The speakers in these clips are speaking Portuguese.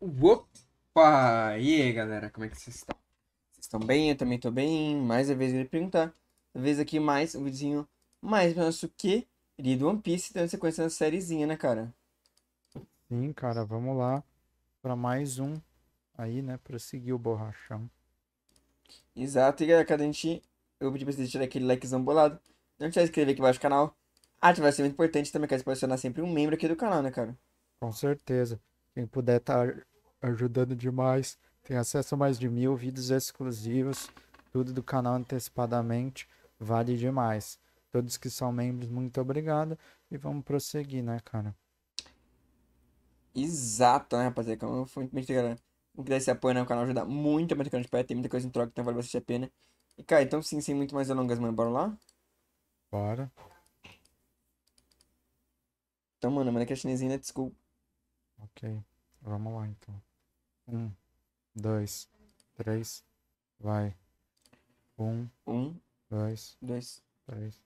Opa! E aí, galera, como é que vocês estão? Vocês estão bem? Eu também estou bem. Mais uma vez eu ia perguntar. Talvez aqui mais um vizinho mais do nosso querido One Piece, dando sequência na sériezinha, né, cara? Sim, cara, vamos lá para mais um aí, né, para seguir o borrachão. Exato, e galera, cada gente, eu pedi para vocês deixarem aquele likezão bolado, não se inscrever aqui embaixo do canal, ativar ah, ser muito importante também, quer se posicionar sempre um membro aqui do canal, né, cara? Com certeza. Quem puder estar tá ajudando demais. Tem acesso a mais de mil vídeos exclusivos, tudo do canal antecipadamente. Vale demais. Todos que são membros, muito obrigado. E vamos prosseguir, né, cara? Exato, né, rapaziada? Como eu fui muito mexicano. Não né? quiser esse apoio, né? O canal ajuda muito a mexicano de pé. Tem muita coisa em troca, então vale bastante a pena. E, cara, então sim, sem muito mais delongas, mano. Bora lá? Bora. Então, mano, mano, que é chinesinha, Desculpa. Ok. Vamos lá, então. Um, dois, três, vai. Um, um dois, dois, três.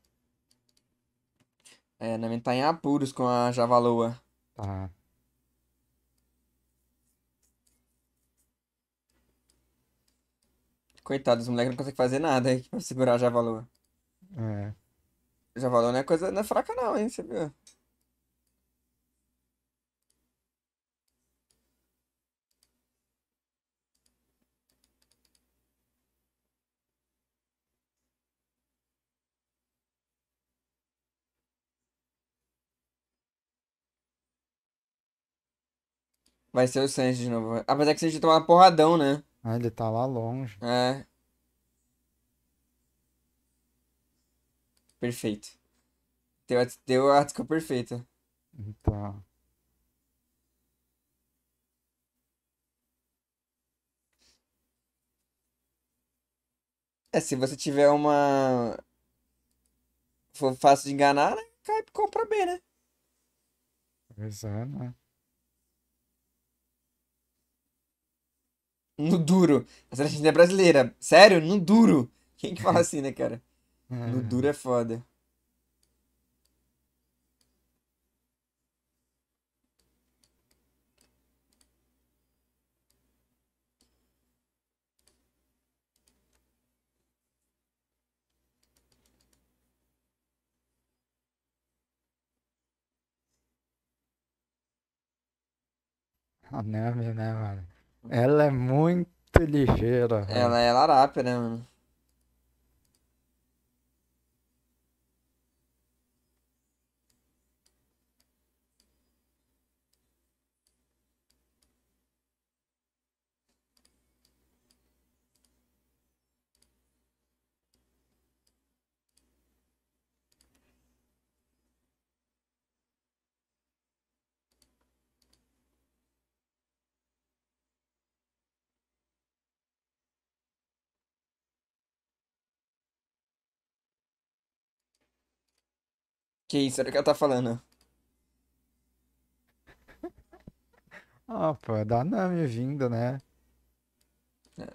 É, na tá em apuros com a Javaloa. Tá. Coitados, os moleques não conseguem fazer nada aí pra segurar a Javaloa. É. Javaloa não é coisa não é fraca não, hein, você viu? Vai ser o Sanji de novo. Apesar que vocês uma porradão, né? Ah, ele tá lá longe. É. Perfeito. Deu a, deu a article perfeita. Tá. É, se você tiver uma. For fácil de enganar, né? Cai compra B, né? Pois é, né? No duro. A seleção é brasileira. Sério? No duro. Quem que fala assim, né, cara? No é. duro é foda. Ah, não, não, é né, mano. Ela é muito ligeira. Ela mano. é larápia, né, mano? Que isso, era o que ela tá falando. Ah, pô, é da Nami vindo, né? É.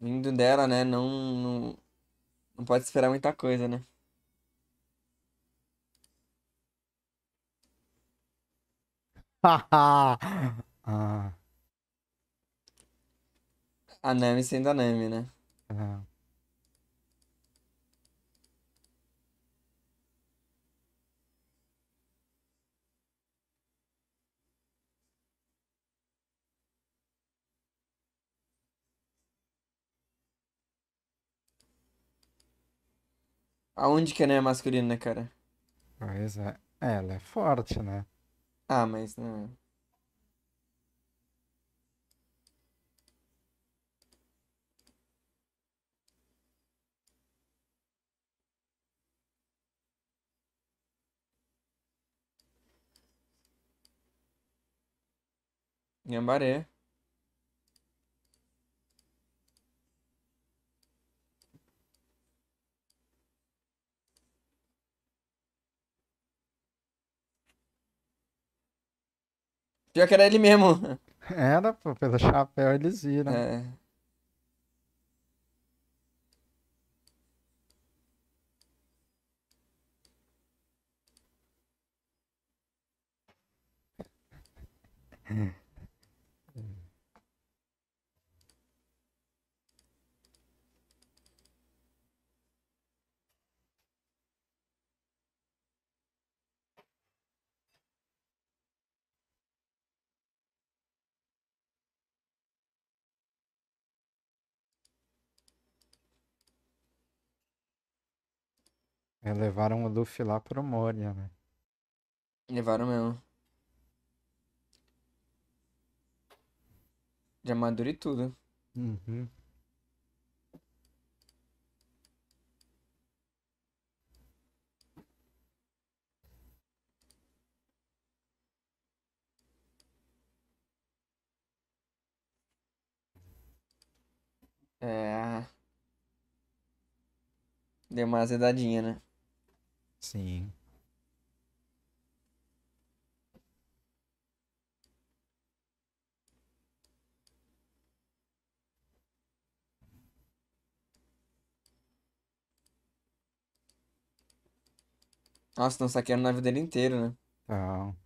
Vindo dela, né? Não, não. Não pode esperar muita coisa, né? ah. A Nami sendo a Nami, né? É. Aonde que ela é né, masculina, né, cara? Pois é, é. Ela é forte, né? Ah, mas. Né? Nhambaré. Pior que era ele mesmo. Era, pô, pelo chapéu eles viram. Né? É. Hmm. É, levaram o Luffy lá pro Moria, né? Levaram mesmo. De armadura e tudo. Uhum. É. Deu uma azedadinha, né? Sim. Nossa, estão saqueando a é nave dele inteiro, né? Então.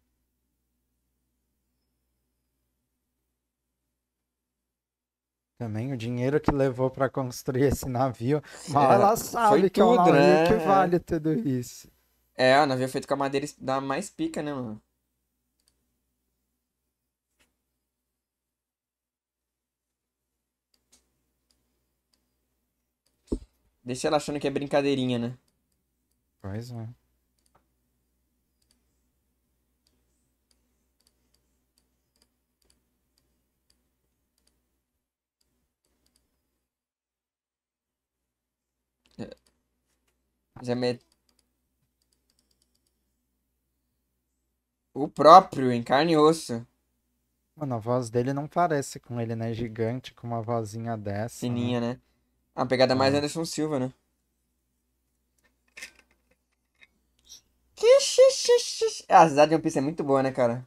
também o dinheiro que levou para construir esse navio, mas é, ela sabe que tudo, é um navio né? que vale tudo isso. É, o navio é feito com a madeira dá mais pica, né, mano? Deixa ela achando que é brincadeirinha, né? Pois é. O próprio, em carne e osso. Mano, a voz dele não parece com ele, né? Gigante, com uma vozinha dessa. Sininha, né? né? A ah, pegada é. mais Anderson Silva, né? Ah, a cidade de One Piece é muito boa, né, cara?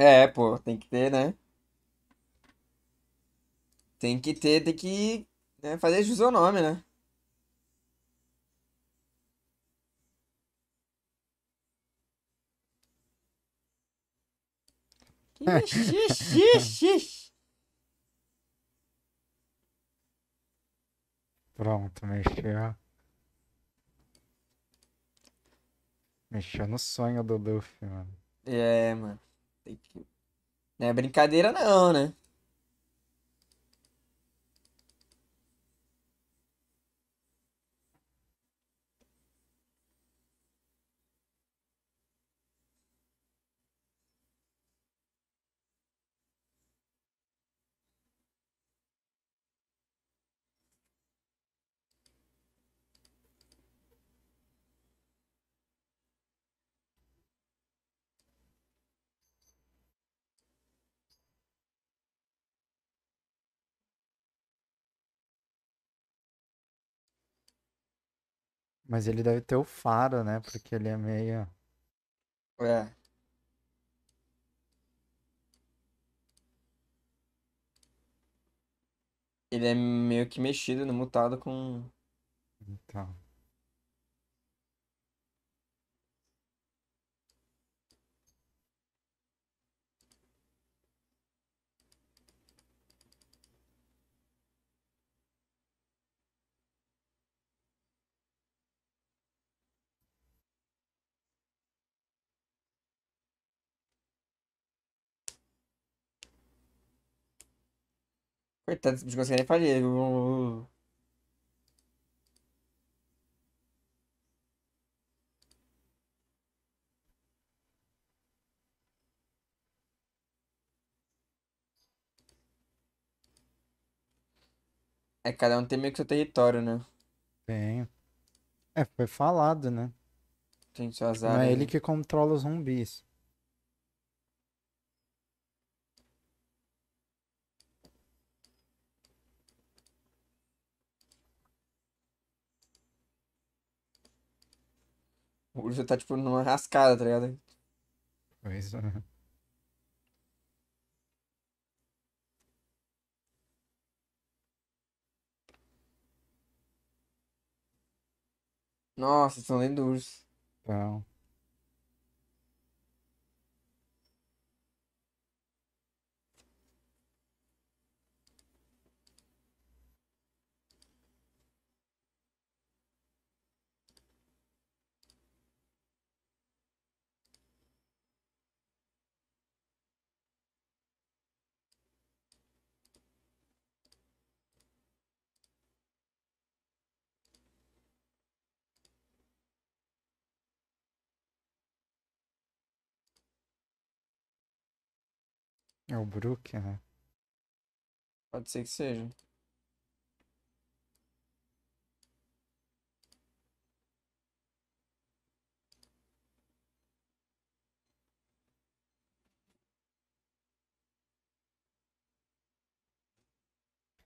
É, pô, tem que ter, né? Tem que ter, tem que né, fazer jus ao nome, né? Ixi, ixi, ixi, Pronto, mexeu. Mexeu no sonho do Luffy, mano. É, mano. Não é brincadeira não, né? Mas ele deve ter o faro, né? Porque ele é meio. É. Ele é meio que mexido, né? mutado com. Então. Coitado, se bicho consegue fazer. É, cada um tem meio que seu território, né? Tem. É, foi falado, né? Tem suas áreas. Não é ele que controla os zumbis. O Grifo tá, tipo, numa rascada, tá ligado? Pois é. Né? Nossa, são lendo Então. É o Brook, né? Pode ser que seja.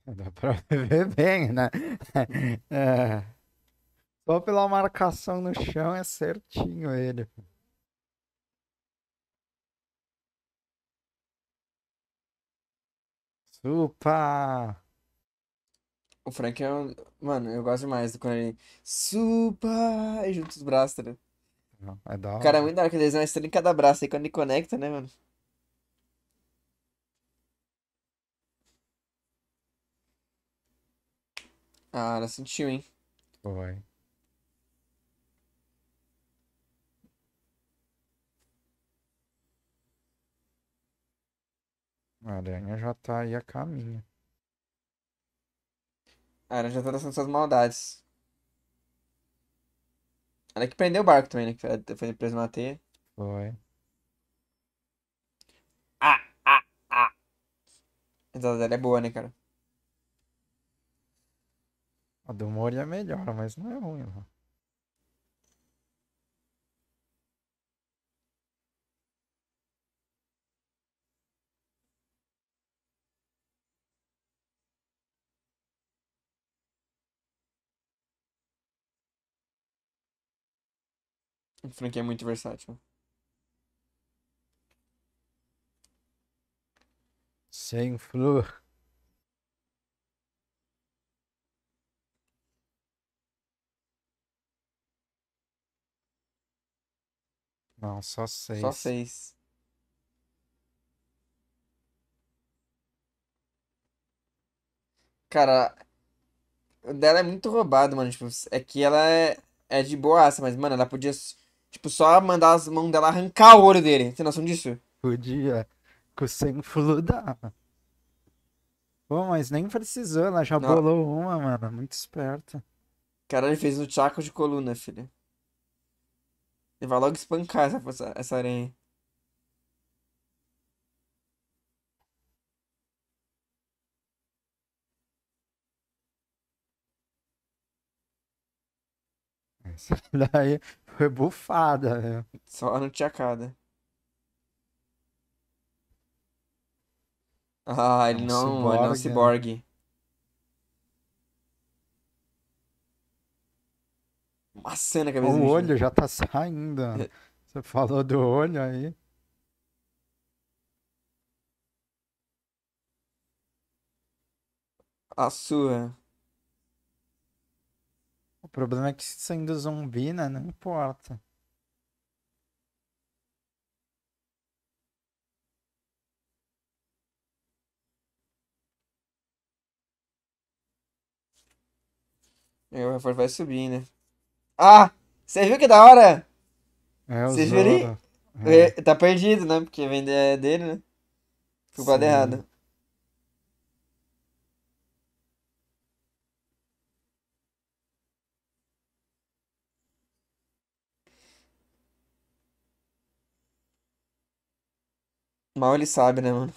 Dá pra ver bem, né? É. Só pela marcação no chão é certinho ele. Supa! O Frank é um. Mano, eu gosto demais do quando ele. Supa! E junto os braços, né? é da hora. O cara é muito da hora que ele desenha estrela em cada braço aí quando ele conecta, né, mano? Ah, ela sentiu, hein? Foi. A aranha já tá aí a caminho. A aranha já tá dançando suas maldades. Ela é que prendeu o barco também, né? Que foi preso na teia. Foi. Ah, ah, ah. Ela é boa, né, cara? A do Mori é melhor, mas não é ruim, não. O Frank é muito versátil. Sem flor. Não, só seis. Só seis. Cara, o dela é muito roubado, mano. Tipo, é que ela é, é de boaça, mas, mano, ela podia Tipo, só mandar as mãos dela arrancar o olho dele. Tem noção disso? Podia. Com sem fluda. Pô, mas nem precisou, ela já Não. bolou uma, mano. Muito esperta. ele fez no um chaco de coluna, filho. Ele vai logo espancar essa, essa aranha. Essa daí foi bufada, velho. Né? Só não tinha cada. Ah, ele é um não, ciborgue, é um ciborgue. Né? cena na cabeça O olho já tá saindo. Você falou do olho aí. A sua problema é que sendo zumbi, né? Não importa. Meu, é, o Rafael vai subir, né? Ah! Você viu que da hora? É, o Vocês é. é. Tá perdido, né? Porque vender é dele, né? Culpa errada. Mal ele sabe, né, mano?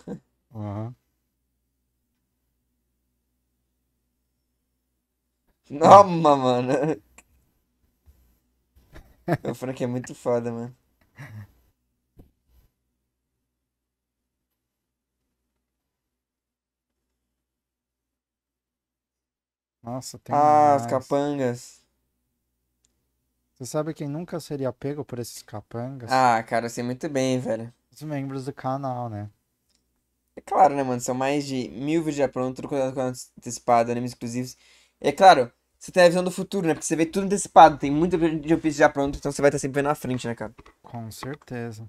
Uhum. Nossa, mano. O Frank é muito foda, mano. Nossa, tem Ah, os capangas. Você sabe quem nunca seria pego por esses capangas? Ah, cara, sei muito bem, velho os membros do canal, né? É claro, né, mano? São mais de mil vídeos já prontos, tudo é com antecipado, animes exclusivos. E é claro, você tem a visão do futuro, né? Porque você vê tudo antecipado, tem muita de já pronto, então você vai estar sempre vendo na frente, né, cara? Com certeza.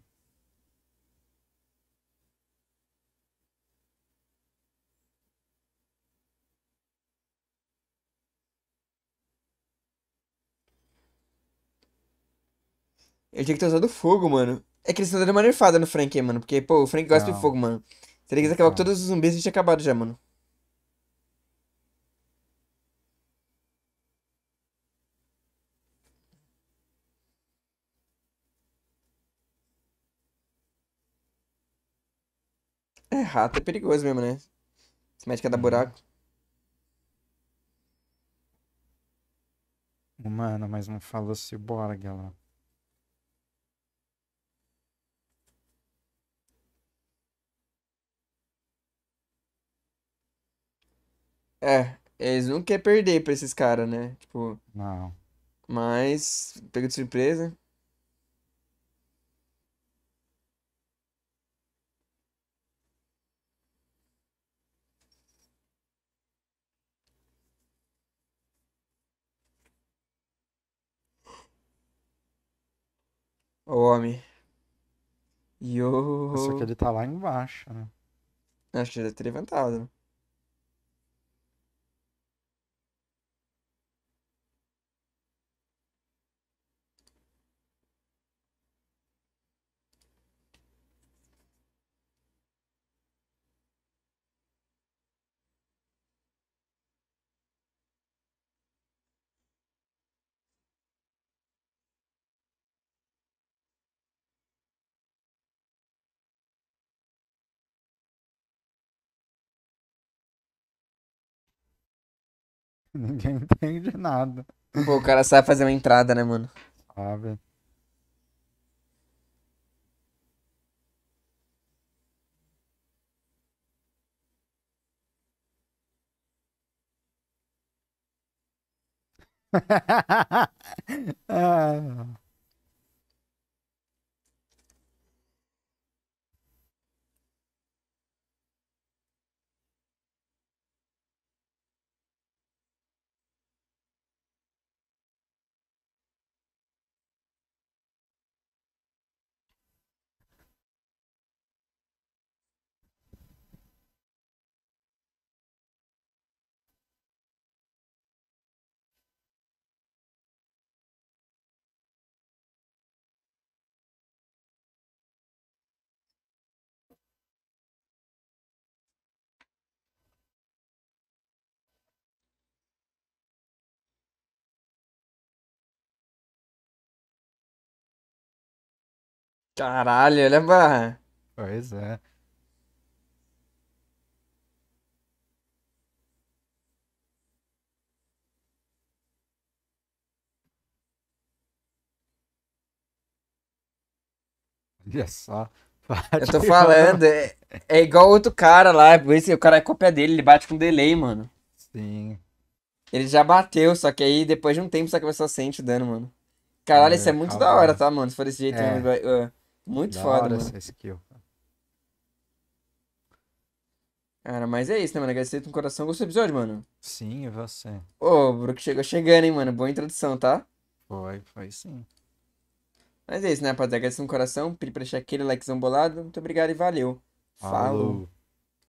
Ele tinha que ter usado fogo, mano. É que eles estão dando uma nerfada no Frank mano. Porque, pô, o Frank gosta não. de fogo, mano. Se ele quiser acabar com todos os zumbis, ele tinha acabado já, mano. É, rato é perigoso mesmo, né? Se mete cada uhum. buraco. Mano, mas não falou ciborgue lá. É, eles não querem perder pra esses caras, né? Tipo. Não. Mas. Pegou de surpresa. O homem. Yo. Só que ele tá lá embaixo, né? Acho que ele deve ter levantado. Ninguém entende nada. Pô, o cara sabe fazer uma entrada, né, mano? Sabe. ah. Caralho, olha a barra. Pois é. Olha só. Eu tô falando, é, é igual outro cara lá, por isso o cara é cópia dele, ele bate com delay, mano. Sim. Ele já bateu, só que aí depois de um tempo só que a pessoa sente o dano, mano. Caralho, é, isso é muito calma. da hora, tá, mano? Se for desse jeito, é. vai, muito da foda. Hora, essa skill. Cara, mas é isso, né, mano? Agradecer com coração. Gostou do episódio, mano? Sim, e você? Ô, o Brook chegou chegando, hein, mano? Boa introdução, tá? Foi, foi sim. Mas é isso, né, rapaziada? Agradecer com coração. Pedir pra deixar aquele likezão bolado. Muito obrigado e valeu. Falou. Falou.